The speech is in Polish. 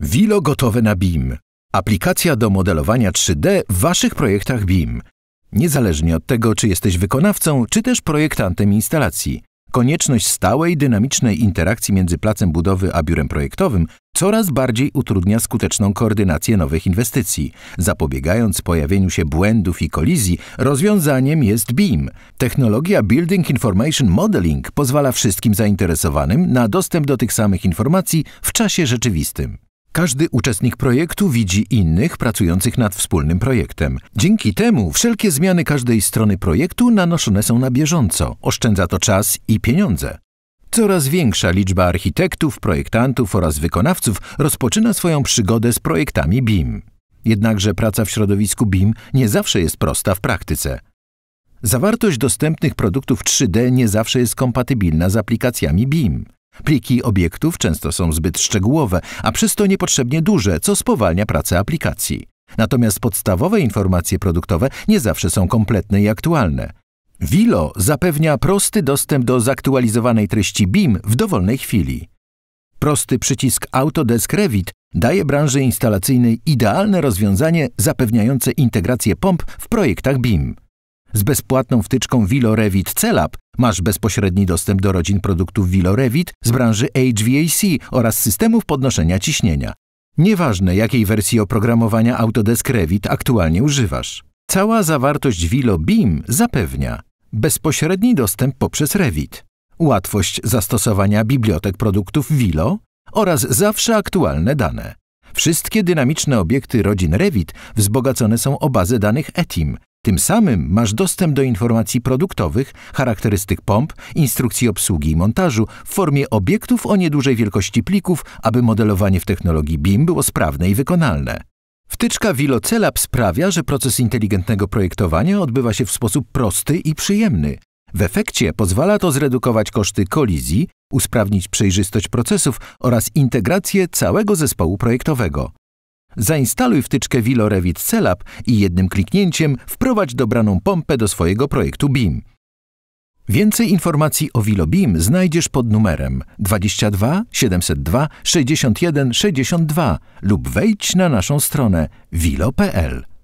Wilo gotowe na BIM. Aplikacja do modelowania 3D w Waszych projektach BIM. Niezależnie od tego, czy jesteś wykonawcą, czy też projektantem instalacji, konieczność stałej, dynamicznej interakcji między placem budowy a biurem projektowym coraz bardziej utrudnia skuteczną koordynację nowych inwestycji. Zapobiegając pojawieniu się błędów i kolizji, rozwiązaniem jest BIM. Technologia Building Information Modeling pozwala wszystkim zainteresowanym na dostęp do tych samych informacji w czasie rzeczywistym. Każdy uczestnik projektu widzi innych pracujących nad wspólnym projektem. Dzięki temu wszelkie zmiany każdej strony projektu nanoszone są na bieżąco. Oszczędza to czas i pieniądze. Coraz większa liczba architektów, projektantów oraz wykonawców rozpoczyna swoją przygodę z projektami BIM. Jednakże praca w środowisku BIM nie zawsze jest prosta w praktyce. Zawartość dostępnych produktów 3D nie zawsze jest kompatybilna z aplikacjami BIM. Pliki obiektów często są zbyt szczegółowe, a przez to niepotrzebnie duże, co spowalnia pracę aplikacji. Natomiast podstawowe informacje produktowe nie zawsze są kompletne i aktualne. Wilo zapewnia prosty dostęp do zaktualizowanej treści BIM w dowolnej chwili. Prosty przycisk Autodesk Revit daje branży instalacyjnej idealne rozwiązanie zapewniające integrację pomp w projektach BIM. Z bezpłatną wtyczką Vilorevit Celab masz bezpośredni dostęp do rodzin produktów Vilorevit z branży HVAC oraz systemów podnoszenia ciśnienia. Nieważne, jakiej wersji oprogramowania Autodesk Revit aktualnie używasz. Cała zawartość Vilo Beam zapewnia bezpośredni dostęp poprzez Revit, łatwość zastosowania bibliotek produktów Vilo oraz zawsze aktualne dane. Wszystkie dynamiczne obiekty rodzin Revit wzbogacone są o bazę danych ETIM, tym samym masz dostęp do informacji produktowych, charakterystyk pomp, instrukcji obsługi i montażu w formie obiektów o niedużej wielkości plików, aby modelowanie w technologii BIM było sprawne i wykonalne. Wtyczka ViloCelab sprawia, że proces inteligentnego projektowania odbywa się w sposób prosty i przyjemny. W efekcie pozwala to zredukować koszty kolizji, usprawnić przejrzystość procesów oraz integrację całego zespołu projektowego zainstaluj wtyczkę Revit Celab i jednym kliknięciem wprowadź dobraną pompę do swojego projektu BIM. Więcej informacji o BIM znajdziesz pod numerem 22 702 61 62 lub wejdź na naszą stronę wilo.pl.